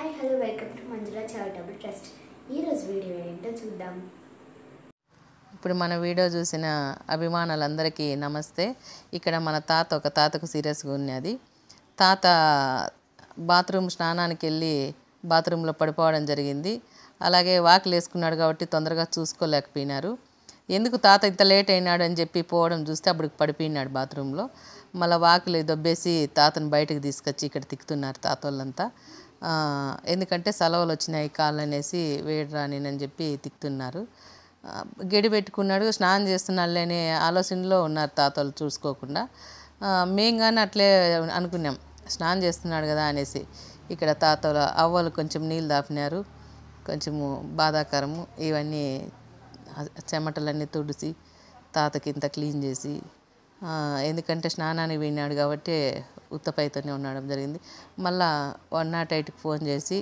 hi hello welcome to Manjula charitable trust ఈరోజు video ఏంటో చూద్దాం ఇప్పుడు మన వీడియో చూసిన అభిమానులందరికీ నమస్తే ఇక్కడ మన తాత ఒక తాతకు సీరియస్గా ఉన్నది తాత బాత్రూమ్ స్నానానికి వెళ్ళి బాత్రూంలో పడిపోవడం జరిగింది అలాగే వాకిలు వేసుకున్నాడు కాబట్టి తొందరగా చూసుకోలేకపోయినారు ఎందుకు తాత ఇంత లేట్ అయినాడు అని చెప్పి పోవడం చూస్తే అప్పుడు పడిపోయినాడు బాత్రూంలో మళ్ళీ వాకిలు దొబ్బేసి తాతను బయటకు తీసుకొచ్చి ఇక్కడ తిక్కుతున్నారు తాత వాళ్ళంతా ఎందుకంటే సెలవులు వచ్చినాయి అనేసి వేడి అని చెప్పి తిక్కుతున్నారు గడి పెట్టుకున్నాడు స్నానం చేస్తున్నాడు అనే ఆలోచనలో ఉన్నారు తాతలు చూసుకోకుండా మేము కానీ అట్లే అనుకున్నాం స్నానం చేస్తున్నాడు కదా అనేసి ఇక్కడ తాతలు అవ్వలు కొంచెం నీళ్ళు దాపినారు కొంచెము బాధాకరము ఇవన్నీ చెమటలన్నీ తుడిసి తాతకి ఇంత క్లీన్ చేసి ఎందుకంటే స్నానానికి పోయినాడు కాబట్టి ఉత్తపైతోనే ఉండడం జరిగింది మళ్ళా వన్ నాట్ ఎయిట్కి ఫోన్ చేసి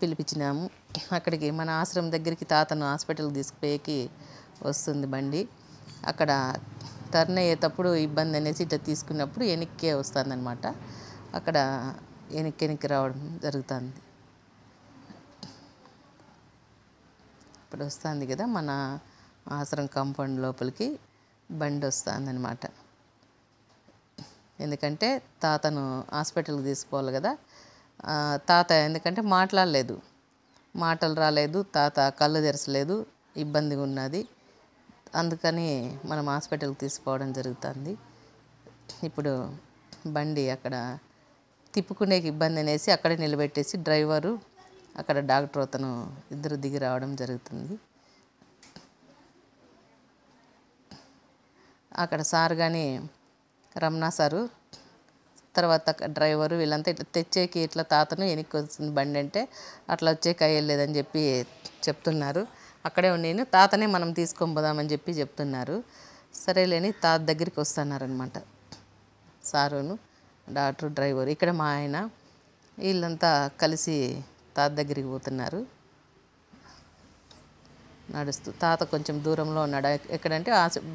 పిలిపించినాము అక్కడికి మన ఆశ్రమం దగ్గరికి తాతను హాస్పిటల్కి తీసుకుపోయేకి వస్తుంది బండి అక్కడ టర్న్ అయ్యేటప్పుడు ఇబ్బంది అనేసి ఇట్లా తీసుకున్నప్పుడు వెనక్కే వస్తుందన్నమాట అక్కడ వెనక్కి వెనక్కి రావడం జరుగుతుంది ఇప్పుడు వస్తుంది కదా మన ఆశ్రమం కాంపౌండ్ లోపలికి బండి వస్తుందన్నమాట ఎందుకంటే తాతను హాస్పిటల్కి తీసుకోవాలి కదా తాత ఎందుకంటే మాట్లాడలేదు మాటలు రాలేదు తాత కళ్ళు తెరచలేదు ఇబ్బందిగా ఉన్నది అందుకని మనం హాస్పిటల్కి తీసుకోవడం జరుగుతుంది ఇప్పుడు బండి అక్కడ తిప్పుకునే ఇబ్బంది అనేసి అక్కడే నిలబెట్టేసి డ్రైవరు అక్కడ డాక్టర్ అతను ఇద్దరు దిగి రావడం జరుగుతుంది అక్కడ సార్ కానీ రమణ సారు తర్వాత డ్రైవరు వీళ్ళంతా ఇట్లా తెచ్చేకి ఇట్లా తాతను వెనక్కి వస్తుంది బండి అంటే అట్లా వచ్చే కయ్యలేదని చెప్పి చెప్తున్నారు అక్కడే నేను తాతనే మనం తీసుకొని పోదామని చెప్పి చెప్తున్నారు సరేలేని తాత దగ్గరికి వస్తున్నారనమాట సారును డాక్టర్ డ్రైవర్ ఇక్కడ మా ఆయన వీళ్ళంతా కలిసి తాత దగ్గరికి పోతున్నారు నడుస్తూ తాత కొంచెం దూరంలో ఉన్నాడు ఎక్కడంటే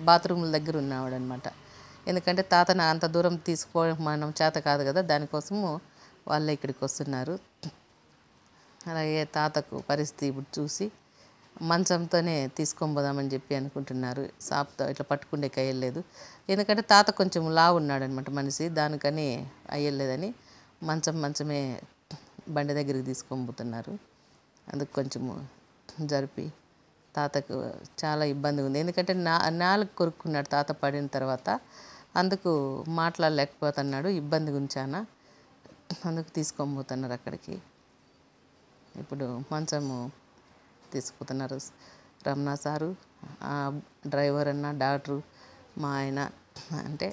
బాత్రూముల దగ్గర ఉన్నాడు అనమాట ఎందుకంటే తాతను అంత దూరం తీసుకోవడం మనం చేత కాదు కదా దానికోసము వాళ్ళు ఇక్కడికి వస్తున్నారు అలాగే తాతకు పరిస్థితి ఇప్పుడు చూసి మంచంతోనే తీసుకొని పోదామని చెప్పి అనుకుంటున్నారు సాప్తో ఇట్లా పట్టుకుండే కయ్యలేదు ఎందుకంటే తాత కొంచెం లా ఉన్నాడు అనమాట మనిషి దానికని అయ్యలేదని మంచం మంచమే బండి దగ్గరికి తీసుకొని పోతున్నారు అందుకు కొంచెము జరిపి తాతకు చాలా ఇబ్బంది ఉంది ఎందుకంటే నా నాలుగు కొరుక్కున్నాడు తాత పడిన తర్వాత అందుకు మాట్లాడలేకపోతున్నాడు ఇబ్బందిగా ఉంచాను అందుకు తీసుకొని పోతున్నారు అక్కడికి ఇప్పుడు మంచము తీసుకుపోతున్నారు రమణ సారు డ్రైవర్ అన్న డాక్టరు మా ఆయన అంటే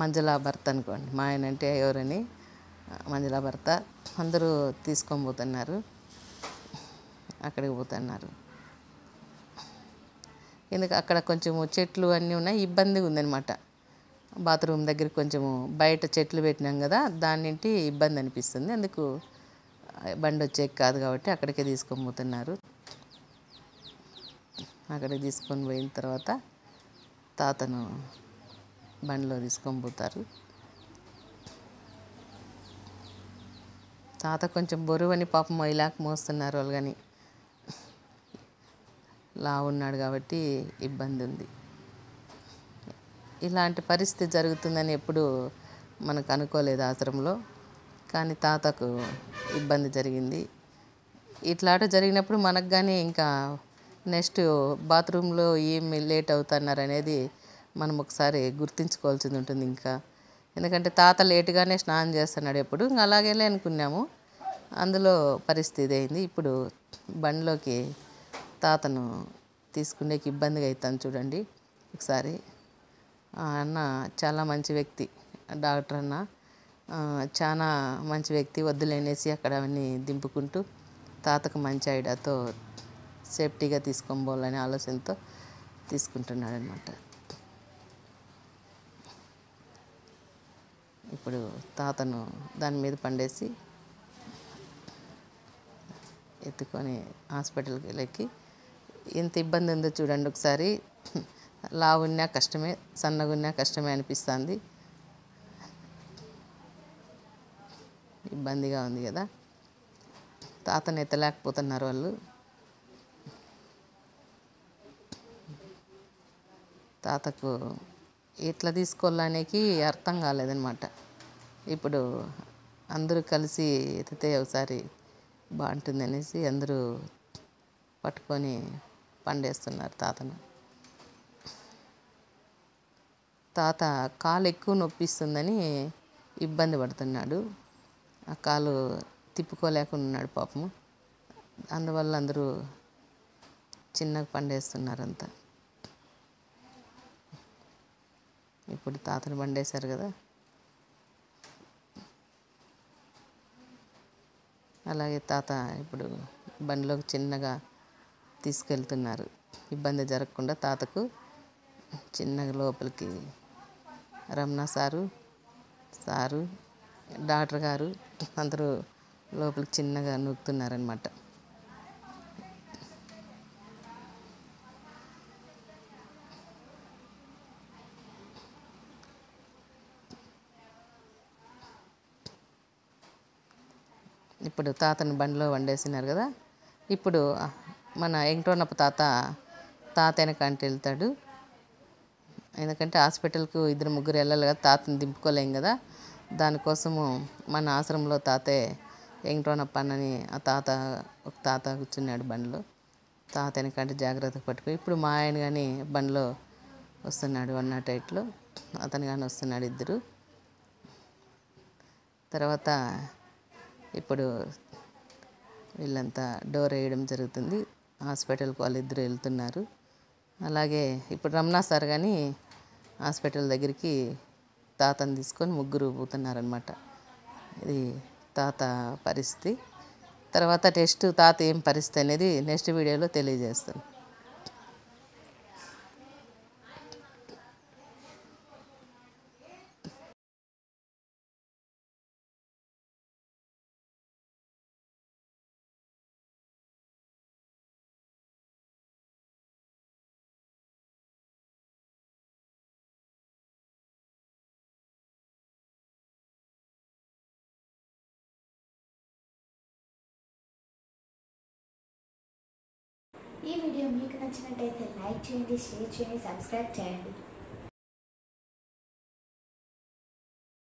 మంజుల భర్త అనుకోండి మా ఆయన అంటే ఎవరని మంజుల భర్త అందరూ తీసుకొని పోతున్నారు అక్కడికి పోతున్నారు ఎందుకు అక్కడ కొంచెం చెట్లు అన్నీ ఉన్నాయి ఇబ్బందిగా ఉందన్నమాట బాత్రూమ్ దగ్గర కొంచెము బయట చెట్లు పెట్టినాం కదా దాన్నింటి ఇబ్బంది అనిపిస్తుంది అందుకు బండి వచ్చేకి కాదు కాబట్టి అక్కడికే తీసుకొని పోతున్నారు అక్కడికి తీసుకొని పోయిన తర్వాత తాతను బండిలో తీసుకొని పోతారు తాత కొంచెం బరువని పాపం ఇలాగ మోస్తున్నారు వాళ్ళు కానీ లా ఉన్నాడు కాబట్టి ఇబ్బంది ఉంది ఇలాంటి పరిస్థితి జరుగుతుందని ఎప్పుడు మనకు అనుకోలేదు ఆశ్రమంలో కానీ తాతకు ఇబ్బంది జరిగింది ఇట్లాట జరిగినప్పుడు మనకు కానీ ఇంకా నెక్స్ట్ బాత్రూంలో ఏమి లేట్ అవుతున్నారు అనేది మనం ఒకసారి గుర్తించుకోవాల్సింది ఉంటుంది ఇంకా ఎందుకంటే తాత లేటుగానే స్నానం చేస్తున్నాడు ఎప్పుడు ఇంకా అలాగేలే అనుకున్నాము అందులో పరిస్థితి అయింది ఇప్పుడు బండిలోకి తాతను తీసుకునేకి ఇబ్బందిగా అవుతాను చూడండి ఒకసారి అన్న చాలా మంచి వ్యక్తి డాక్టర్ అన్న చాలా మంచి వ్యక్తి వద్దులేనేసి అక్కడ అవన్నీ దింపుకుంటూ తాతకు మంచి ఐడియాతో సేఫ్టీగా తీసుకొని ఆలోచనతో తీసుకుంటున్నాడు అనమాట ఇప్పుడు తాతను దాని మీద పండేసి ఎత్తుకొని హాస్పిటల్కి వెళ్ళి ఎంత ఇబ్బంది ఉందో చూడండి ఒకసారి లావున్నా కష్టమే సన్నగున్నా కష్టమే అనిపిస్తుంది ఇబ్బందిగా ఉంది కదా తాతను ఎత్తలేకపోతున్నారు వాళ్ళు తాతకు ఎట్లా తీసుకోవాలనేకి అర్థం కాలేదనమాట ఇప్పుడు అందరూ కలిసి ఎత్తితే ఒకసారి బాగుంటుంది అనేసి అందరూ పట్టుకొని పండేస్తున్నారు తాతను తాత కాలు ఎక్కువ నొప్పిస్తుందని ఇబ్బంది పడుతున్నాడు ఆ కాలు తిప్పుకోలేకున్నాడు పాపము అందువల్ల అందరూ చిన్నగా పండేస్తున్నారంతా ఇప్పుడు తాతను పండేశారు కదా అలాగే తాత ఇప్పుడు బండిలోకి చిన్నగా తీసుకెళ్తున్నారు ఇబ్బంది జరగకుండా తాతకు చిన్నగా లోపలికి రమణ సారు సారు డాక్టర్ గారు అందరూ లోపలికి చిన్నగా నొక్కుతున్నారనమాట ఇప్పుడు తాతని బండిలో వండేసినారు కదా ఇప్పుడు మన ఎంకటోనప్ప తాత తాతయ్యన కంటి వెళ్తాడు ఎందుకంటే హాస్పిటల్కు ఇద్దరు ముగ్గురు వెళ్ళాలి కదా తాతను దింపుకోలేం కదా దానికోసము మన ఆశ్రమంలో తాతే వెంకటోనప్పన్నని ఆ తాత ఒక తాత కూర్చున్నాడు బండ్లో తాత వెనకంటే జాగ్రత్తగా పట్టుకుని ఇప్పుడు మా ఆయన కానీ బండ్లో వస్తున్నాడు వన్ నాట్ ఎయిట్లో అతను కానీ వస్తున్నాడు ఇద్దరు తర్వాత ఇప్పుడు వీళ్ళంతా డోర్ వేయడం జరుగుతుంది హాస్పిటల్కి వాళ్ళిద్దరు వెళ్తున్నారు అలాగే ఇప్పుడు రమణ సార్ కానీ హాస్పిటల్ దగ్గరికి తాతను తీసుకొని ముగ్గురు పోతున్నారనమాట ఇది తాత పరిస్థితి తర్వాత టెస్ట్ తాత ఏం పరిస్థితి అనేది నెక్స్ట్ వీడియోలో తెలియజేస్తాను ఈ వీడియో మీకు నచ్చినట్టయితే లైక్ చేయండి షేర్ చేయండి సబ్స్క్రైబ్ చేయండి